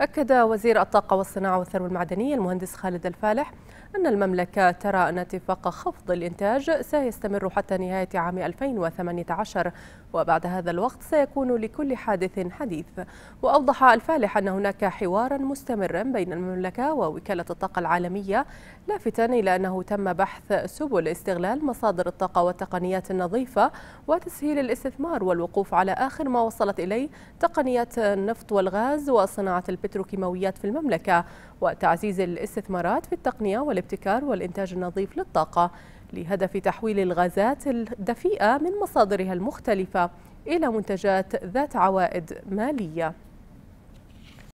أكد وزير الطاقة والصناعة والثروة المعدنية المهندس خالد الفالح أن المملكة ترى أن اتفاق خفض الإنتاج سيستمر حتى نهاية عام 2018 وبعد هذا الوقت سيكون لكل حادث حديث وأوضح الفالح أن هناك حوارا مستمرا بين المملكة ووكالة الطاقة العالمية لافتا إلى أنه تم بحث سبل استغلال مصادر الطاقة والتقنيات النظيفة وتسهيل الاستثمار والوقوف على آخر ما وصلت إليه تقنيات النفط والغاز وصناعة البترول البتروكيماويات في المملكة وتعزيز الاستثمارات في التقنية والابتكار والإنتاج النظيف للطاقة لهدف تحويل الغازات الدفيئة من مصادرها المختلفة إلى منتجات ذات عوائد مالية